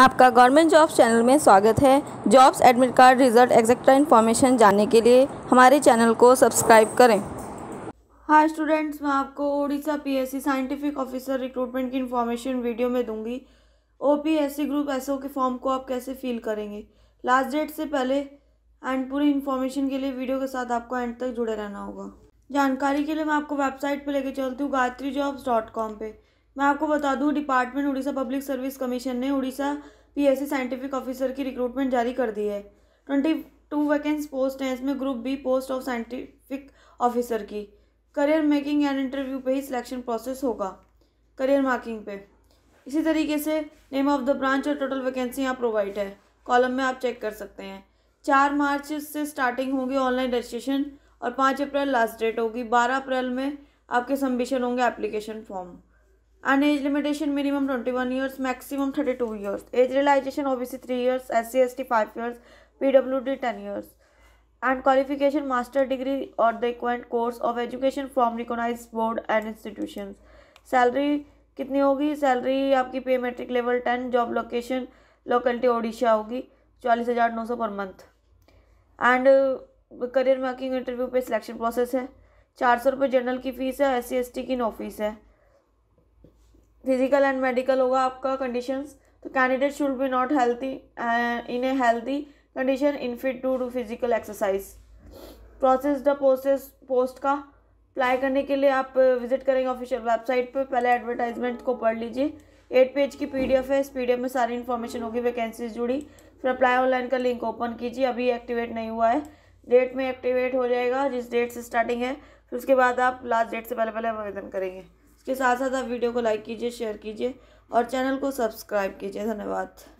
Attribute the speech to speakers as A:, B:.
A: आपका government jobs channel में स्वागत है jobs admit card result etcetera information जानने के लिए हमारे चैनल को सब्सक्राइब करें हाय स्टूडेंट्स मैं आपको Odisha PSC scientific officer recruitment की इन्फॉर्मेशन वीडियो में दूंगी ओपीएससी ग्रुप एसओ के फॉर्म को आप कैसे फिल करेंगे लास्ट डेट से पहले एंड पूरी इन्फॉर्मेशन के लिए वीडियो के साथ आपको एंड तक जुड़े रहना होगा जानकारी के लिए मैं आपको वेबसाइट पर लेकर चलती हूँ गायत्री जॉब्स डॉट कॉम पर मैं आपको बता दूं department Orissa public service commission ने उड़ीसा पीएससी साइंटिफिक ऑफिसर की रिक्रूटमेंट जारी कर दी है ट्वेंटी टू वैकेंस पोस्ट हैं इसमें group B post of scientific officer की करियर मेकिंग एंड इंटरव्यू पे ही सिलेक्शन प्रोसेस होगा करियर मार्किंग पे इसी तरीके से नेम ऑफ द ब्रांच और टोटल वैकेंसी यहाँ प्रोवाइड है कॉलम में आप चेक कर सकते हैं चार मार्च से स्टार्टिंग होगी ऑनलाइन रजिस्ट्रेशन और पाँच अप्रैल लास्ट डेट होगी बारह अप्रैल में आपके सबमिशन होंगे application form and age limitation minimum twenty one years maximum thirty two years age realisation O B C three years S C S T five years P W D ten years and qualification master degree और the equivalent course of education from recognise board and institution salary कितनी होगी salary आपकी pay matrix level ten job location locality Odisha होगी चालीस हज़ार नौ सौ per month and career making interview पे सिलेक्शन प्रोसेस है चार सौ रुपये जनरल की फ़ीस है एस सी एस टी की नो फीस है फिजिकल एंड मेडिकल होगा आपका कंडीशंस तो candidate should be not healthy in a healthy condition unfit to do physical exercise process the process post का अप्लाई करने के लिए आप विजिट करेंगे ऑफिशियल वेबसाइट पर पहले एडवर्टाइजमेंट को पढ़ लीजिए एट पेज की एफ है इस एफ में सारी इन्फॉर्मेशन होगी वैकेंसीज जुड़ी फिर अप्लाई ऑनलाइन का लिंक ओपन कीजिए अभी एक्टिवेट नहीं हुआ है डेट में एक्टिवेट हो जाएगा जिस डेट से स्टार्टिंग है फिर उसके बाद आप लास्ट डेट से पहले पहले आवेदन करेंगे इसके साथ साथ आप वीडियो को लाइक कीजिए शेयर कीजिए और चैनल को सब्सक्राइब कीजिए धन्यवाद